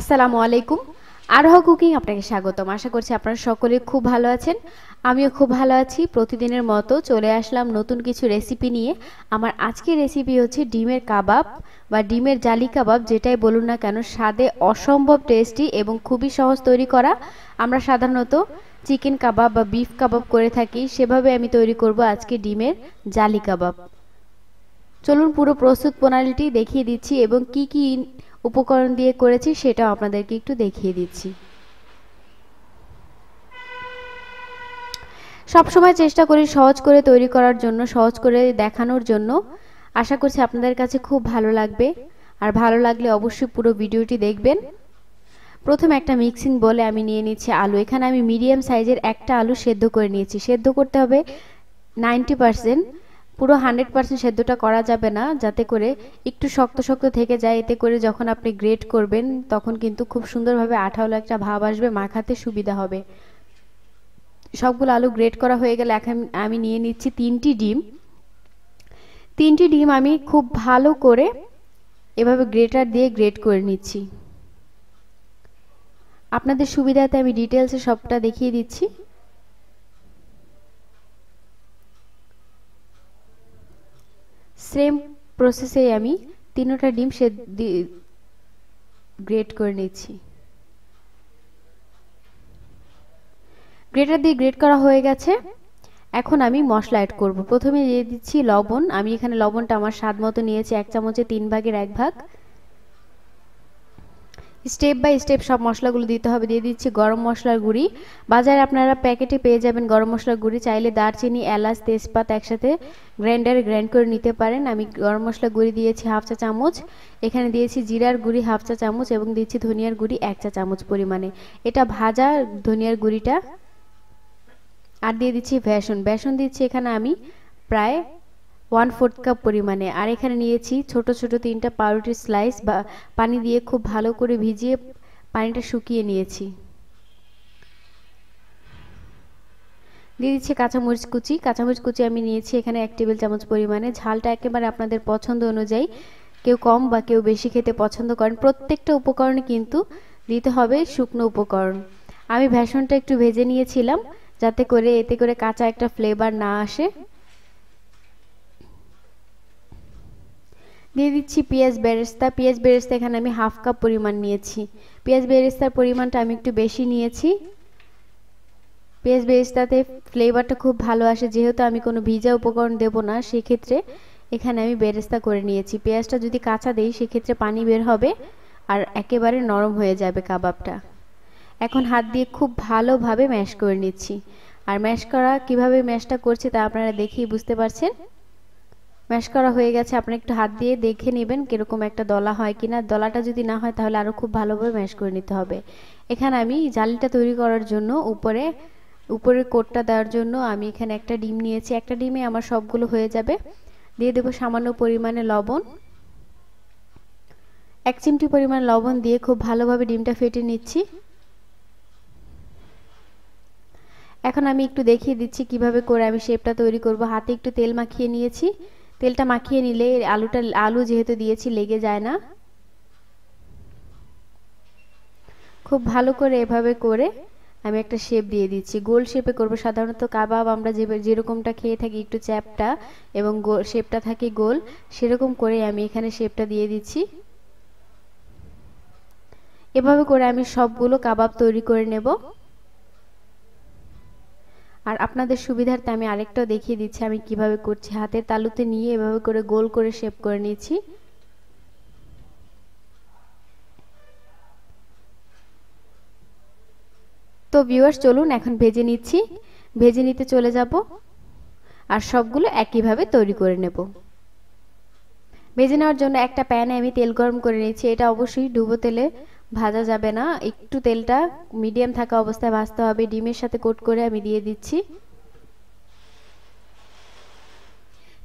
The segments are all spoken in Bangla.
আসসালামু আলাইকুম আরহ কুকিং আপনাকে স্বাগতম আশা করছি আপনারা সকলে খুব ভালো আছেন আমিও খুব ভালো আছি প্রতিদিনের মতো চলে আসলাম নতুন কিছু রেসিপি নিয়ে আমার আজকের রেসিপি হচ্ছে ডিমের কাবাব বা ডিমের জালি কাবাব যেটাই বলুন না কেন স্বাদে অসম্ভব টেস্টি এবং খুবই সহজ তৈরি করা আমরা সাধারণত চিকেন কাবাব বা বিফ কাবাব করে থাকি সেভাবে আমি তৈরি করব আজকে ডিমের জালি কাবাব চলুন পুরো প্রস্তুত প্রণালীটি দেখিয়ে দিচ্ছি এবং কি কী উপকরণ দিয়ে করেছি সেটাও আপনাদেরকে একটু দেখিয়ে দিচ্ছি সবসময় চেষ্টা করি সহজ করে তৈরি করার জন্য সহজ করে দেখানোর জন্য আশা করছি আপনাদের কাছে খুব ভালো লাগবে আর ভালো লাগলে অবশ্যই পুরো ভিডিওটি দেখবেন প্রথম একটা মিক্সিং বলে আমি নিয়ে নিচ্ছি আলু এখানে আমি মিডিয়াম সাইজের একটা আলু সেদ্ধ করে নিয়েছি সেদ্ধ করতে হবে নাইনটি পারসেন্ট পুরো হান্ড্রেড পার্সেন্ট সেদ্ধটা করা যাবে না যাতে করে একটু শক্ত শক্ত থেকে যায় এতে করে যখন আপনি গ্রেট করবেন তখন কিন্তু খুব সুন্দরভাবে আঠালো একটা ভাব আসবে মাখাতে সুবিধা হবে সবগুলো আলু গ্রেট করা হয়ে গেলে এখন আমি নিয়ে নিচ্ছি তিনটি ডিম তিনটি ডিম আমি খুব ভালো করে এভাবে গ্রেটার দিয়ে গ্রেট করে নিচ্ছি আপনাদের সুবিধাতে আমি ডিটেলসে সবটা দেখিয়ে দিচ্ছি সেম প্রসেসে আমি তিনোটা ডিম সে গ্রেট করে নিচ্ছি গ্রেটার দিয়ে গ্রেট করা হয়ে গেছে এখন আমি মশলা অ্যাড করবো প্রথমে দিয়ে দিচ্ছি লবণ আমি এখানে লবণটা আমার স্বাদ মতো নিয়েছি এক চামচে তিন ভাগের এক ভাগ স্টেপ বাই স্টেপ সব মশলাগুলো দিতে হবে দিয়ে দিচ্ছি গরম মশলার গুঁড়ি বাজারে আপনারা প্যাকেটে পেয়ে যাবেন গরম মশলার গুঁড়ি চাইলে দারচিনি এলাচ তেজপাত একসাথে গ্রাইন্ডারে গ্রাইন্ড করে নিতে পারেন আমি গরম মশলা গুঁড়ি দিয়েছি হাফ চা চামচ এখানে দিয়েছি জিরার গুঁড়ি হাফ চা চামচ এবং দিয়েছি ধনিয়ার গুঁড়ি এক চা চামচ পরিমাণে এটা ভাজা ধনিয়ার গুঁড়িটা আর দিয়ে দিচ্ছি বেসন বেসন দিচ্ছি এখানে আমি প্রায় ওয়ান ফোর্থ কাপ পরিমাণে আর এখানে নিয়েছি ছোট ছোট তিনটা পাউরুটির স্লাইস বা পানি দিয়ে খুব ভালো করে ভিজিয়ে পানিটা শুকিয়ে নিয়েছি দিয়ে দিচ্ছি কাঁচামরিচ কুচি কাঁচামরিচ কুচি আমি নিয়েছি এখানে এক টেবিল চামচ পরিমাণে ঝালটা একেবারে আপনাদের পছন্দ অনুযায়ী কেউ কম বা কেউ বেশি খেতে পছন্দ করেন প্রত্যেকটা উপকরণে কিন্তু দিতে হবে শুকনো উপকরণ আমি ভেষনটা একটু ভেজে নিয়েছিলাম যাতে করে এতে করে কাঁচা একটা ফ্লেভার না আসে দিয়ে দিচ্ছি পেঁয়াজ বেরেস্তা পেঁয়াজ বেরেস্তা এখানে আমি হাফ কাপ পরিমাণ নিয়েছি পেঁয়াজ বেরেস্তার পরিমাণটা আমি একটু বেশি নিয়েছি পেঁয়াজ বেরেস্তাতে ফ্লেভারটা খুব ভালো আসে যেহেতু আমি কোনো ভিজা উপকরণ দেব না সেক্ষেত্রে এখানে আমি বেরেস্তা করে নিয়েছি পেঁয়াজটা যদি কাঁচা দেই সেক্ষেত্রে পানি বের হবে আর একেবারে নরম হয়ে যাবে কাবাবটা এখন হাত দিয়ে খুব ভালোভাবে ম্যাশ করে নিচ্ছি আর ম্যাশ করা কিভাবে ম্যাশটা করছে তা আপনারা দেখেই বুঝতে পারছেন ম্যাশ করা হয়ে গেছে আপনি একটু হাত দিয়ে দেখে নেবেন কীরকম একটা দলা হয় কি না দলাটা যদি না হয় তাহলে আরও খুব ভালোভাবে ম্যাশ করে নিতে হবে এখানে আমি জালিটা তৈরি করার জন্য উপরে উপরের কোটটা দেওয়ার জন্য আমি এখানে একটা ডিম নিয়েছি একটা ডিমে আমার সবগুলো হয়ে যাবে দিয়ে দেবো সামান্য পরিমাণে লবণ এক চিমটি পরিমাণ লবণ দিয়ে খুব ভালোভাবে ডিমটা ফেটে নিচ্ছি এখন আমি একটু দেখিয়ে দিচ্ছি কিভাবে করে আমি শেপটা তৈরি করব হাতে একটু তেল মাখিয়ে নিয়েছি তেলটা মাখিয়ে নিলে আলুটা আলু যেহেতু দিয়েছি লেগে যায় না খুব ভালো করে এভাবে করে আমি একটা শেপ দিয়ে দিচ্ছি গোল শেপে করব সাধারণত কাবাব আমরা যে যেরকমটা খেয়ে থাকি একটু চ্যাপটা এবং শেপটা থাকে গোল সেরকম করে আমি এখানে শেপটা দিয়ে দিচ্ছি এভাবে করে আমি সবগুলো কাবাব তৈরি করে নেব আর আপনাদের সুবিধার্তে আমি আরেকটাও দেখিয়ে দিচ্ছি আমি কিভাবে করছি হাতের তালুতে নিয়ে এভাবে করে গোল করে শেপ করে নিয়েছি তো ভিউয়ার্স চলুন এখন ভেজে নিচ্ছি ভেজে নিতে চলে যাব আর সবগুলো একইভাবে তৈরি করে নেব ভেজে নেওয়ার জন্য একটা প্যানে আমি তেল গরম করে নিয়েছি এটা অবশ্যই ডুবো তেলে ভাজা যাবে না একটু তেলটা মিডিয়াম থাকা অবস্থায় ভাজতে হবে ডিমের সাথে কোট করে আমি দিয়ে দিচ্ছি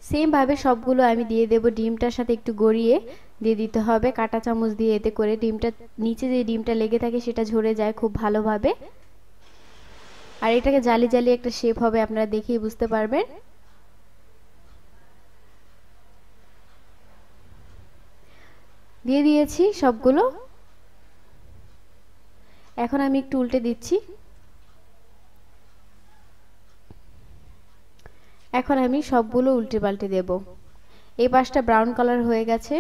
সেমভাবে সবগুলো আমি দিয়ে দেব ডিমটার সাথে একটু গড়িয়ে দিয়ে দিতে হবে কাটা চামচ দিয়ে এতে করে ডিমটা নিচে যে ডিমটা লেগে থাকে সেটা ঝরে যায় খুব ভালোভাবে আর এটাকে জালি জালি একটা শেপ হবে আপনারা দেখেই বুঝতে পারবেন দিয়ে দিয়েছি সবগুলো এখন আমি একটু উল্টে দিচ্ছি এখন আমি সবগুলো উল্টে পাল্টে দেব এই পাশটা ব্রাউন কালার হয়ে গেছে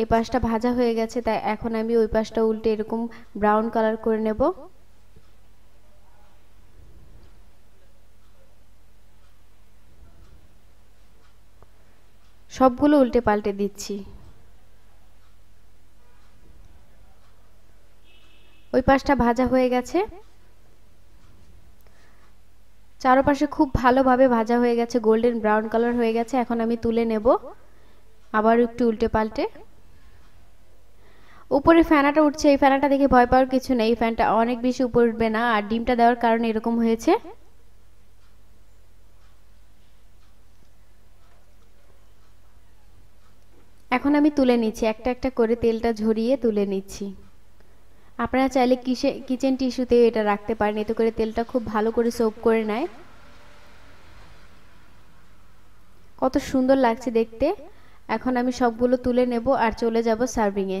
এই পাশটা ভাজা হয়ে গেছে তাই এখন আমি ওই পাশটা উল্টে এরকম ব্রাউন কালার করে নেব সবগুলো উল্টে পাল্টে দিচ্ছি ওই পাশটা ভাজা হয়ে গেছে চারপাশে খুব ভালোভাবে ভাজা হয়ে গেছে গোল্ডেন ব্রাউন কালার হয়ে গেছে এখন আমি তুলে নেব আবার একটু উল্টে পাল্টে উপরে ফ্যানাটা উঠছে এই ফ্যানাটা দেখে ভয় পাওয়ার কিছু নেই ফ্যানটা অনেক বেশি উপরে উঠবে না আর ডিমটা দেওয়ার কারণে এরকম হয়েছে এখন আমি তুলে নিচ্ছি একটা একটা করে তেলটা ঝরিয়ে তুলে নিচ্ছি আপনারা চাইলে কিসে কিচেন টিস্যুতে এটা রাখতে পারেন এতে করে তেলটা খুব ভালো করে সোপ করে নেয় কত সুন্দর লাগছে দেখতে এখন আমি সবগুলো তুলে নেব আর চলে যাব সার্ভিংয়ে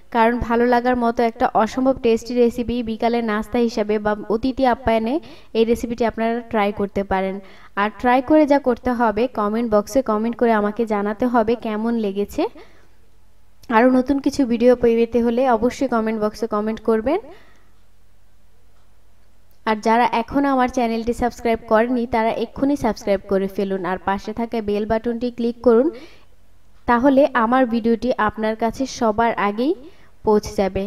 কারণ ভালো লাগার মতো একটা অসম্ভব টেস্টি রেসিপি বিকালে নাস্তা হিসাবে বা অতিথি আপ্যায়নে এই রেসিপিটি আপনারা ট্রাই করতে পারেন আর ট্রাই করে যা করতে হবে কমেন্ট বক্সে কমেন্ট করে আমাকে জানাতে হবে কেমন লেগেছে আরও নতুন কিছু ভিডিও পেতে হলে অবশ্যই কমেন্ট বক্সে কমেন্ট করবেন আর যারা এখনও আমার চ্যানেলটি সাবস্ক্রাইব করেনি তারা এক্ষুনি সাবস্ক্রাইব করে ফেলুন আর পাশে থাকা বেল বাটনটি ক্লিক করুন তাহলে আমার ভিডিওটি আপনার কাছে সবার আগেই পৌঁছে যাবে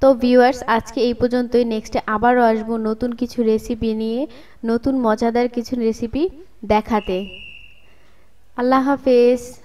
তো ভিউয়ার্স আজকে এই পর্যন্তই নেক্সটে আবারও আসবো নতুন কিছু রেসিপি নিয়ে নতুন মজাদার কিছু রেসিপি দেখাতে আল্লাহ হাফেজ